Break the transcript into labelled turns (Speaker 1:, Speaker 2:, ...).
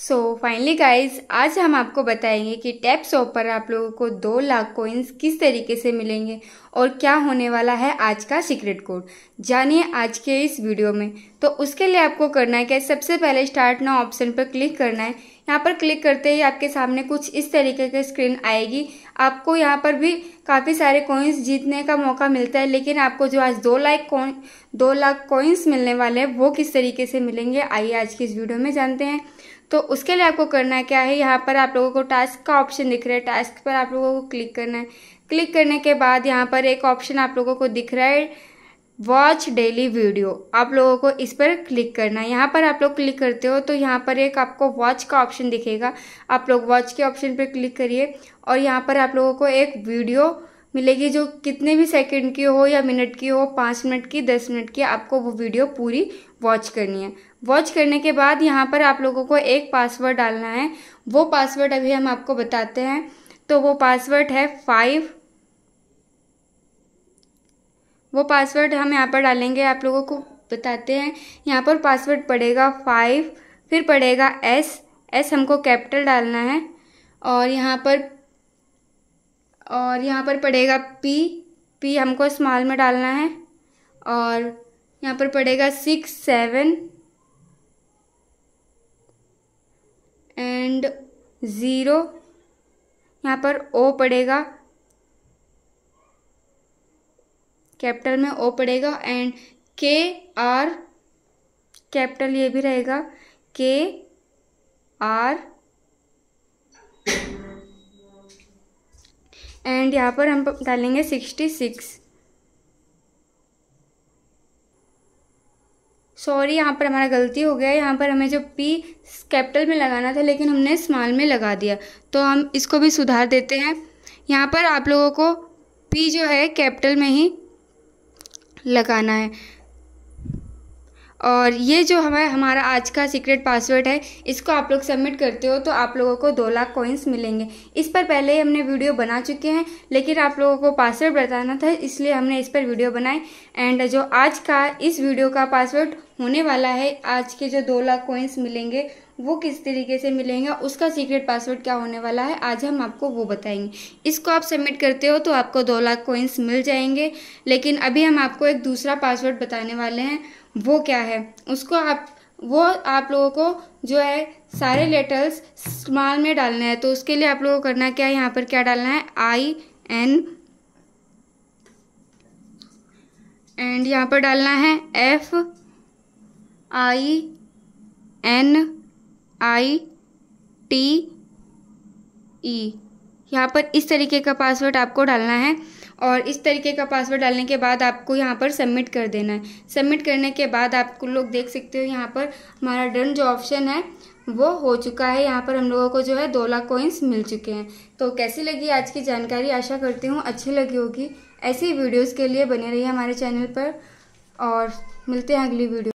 Speaker 1: so finally guys आज हम आपको बताएंगे कि टैप शॉप पर आप लोगों को दो लाख कोइंस किस तरीके से मिलेंगे और क्या होने वाला है आज का सीक्रेट कोड जानिए आज के इस वीडियो में तो उसके लिए आपको करना है क्या सबसे पहले स्टार्ट नाउ ऑप्शन पर क्लिक करना है यहाँ पर क्लिक करते ही आपके सामने कुछ इस तरीके की स्क्रीन आएगी आपको यहाँ पर भी काफ़ी सारे कॉइन्स जीतने का मौका मिलता है लेकिन आपको जो आज दो लाख कॉइन दो लाख कॉइन्स मिलने वाले हैं वो किस तरीके से मिलेंगे आइए आज की इस वीडियो में जानते हैं तो उसके लिए आपको करना क्या है यहाँ पर आप लोगों को टास्क का ऑप्शन दिख रहा है टास्क पर आप लोगों को क्लिक करना है क्लिक करने के बाद यहाँ पर एक ऑप्शन आप लोगों को दिख रहा है वॉच डेली वीडियो आप लोगों को इस पर क्लिक करना है यहाँ पर आप लोग क्लिक करते हो तो यहाँ पर एक आपको वॉच का ऑप्शन दिखेगा आप लोग वॉच के ऑप्शन पर क्लिक करिए और यहाँ पर आप लोगों को एक वीडियो मिलेगी जो कितने भी सेकंड की हो या मिनट की हो पाँच मिनट की दस मिनट की आपको वो वीडियो पूरी वॉच करनी है वॉच करने के बाद यहाँ पर आप लोगों को एक पासवर्ड डालना है वो पासवर्ड अभी हम आपको बताते हैं तो वो पासवर्ड है फाइव वो पासवर्ड हम यहाँ पर डालेंगे आप लोगों को बताते हैं यहाँ पर पासवर्ड पड़ेगा फाइव फिर पड़ेगा एस एस हमको कैपिटल डालना है और यहाँ पर और यहाँ पर पड़ेगा पी पी हमको स्मॉल में डालना है और यहाँ पर पड़ेगा सिक्स सेवन एंड ज़ीरो यहाँ पर ओ पड़ेगा कैपिटल में ओ पड़ेगा एंड के आर कैपिटल ये भी रहेगा के आर एंड यहाँ पर हम डालेंगे सिक्सटी सिक्स सॉरी यहाँ पर हमारा गलती हो गया यहाँ पर हमें जो पी कैपिटल में लगाना था लेकिन हमने स्मॉल में लगा दिया तो हम इसको भी सुधार देते हैं यहाँ पर आप लोगों को पी जो है कैपिटल में ही लगाना है और ये जो हमारा हमारा आज का सीक्रेट पासवर्ड है इसको आप लोग सबमिट करते हो तो आप लोगों को दो लाख कॉइन्स मिलेंगे इस पर पहले ही हमने वीडियो बना चुके हैं लेकिन आप लोगों को पासवर्ड बताना था इसलिए हमने इस पर वीडियो बनाई एंड जो आज का इस वीडियो का पासवर्ड होने वाला है आज के जो दो लाख कॉइन्स मिलेंगे वो किस तरीके से मिलेंगे उसका सीक्रेट पासवर्ड क्या होने वाला है आज हम आपको वो बताएंगे इसको आप सबमिट करते हो तो आपको दो लाख कॉइन्स मिल जाएंगे लेकिन अभी हम आपको एक दूसरा पासवर्ड बताने वाले हैं वो क्या है उसको आप वो आप लोगों को जो है सारे लेटर्स स्मॉल में डालना है तो उसके लिए आप लोगों को करना क्या है यहाँ पर क्या डालना है आई एन एंड यहाँ पर डालना है F I N I T E यहाँ पर इस तरीके का पासवर्ड आपको डालना है और इस तरीके का पासवर्ड डालने के बाद आपको यहाँ पर सबमिट कर देना है सबमिट करने के बाद आप लोग देख सकते हो यहाँ पर हमारा डन जो ऑप्शन है वो हो चुका है यहाँ पर हम लोगों को जो है दो लाख कोइंस मिल चुके हैं तो कैसी लगी आज की जानकारी आशा करती हूँ अच्छी लगी होगी ऐसी वीडियोज़ के लिए बने रही हमारे चैनल पर और मिलते हैं अगली वीडियो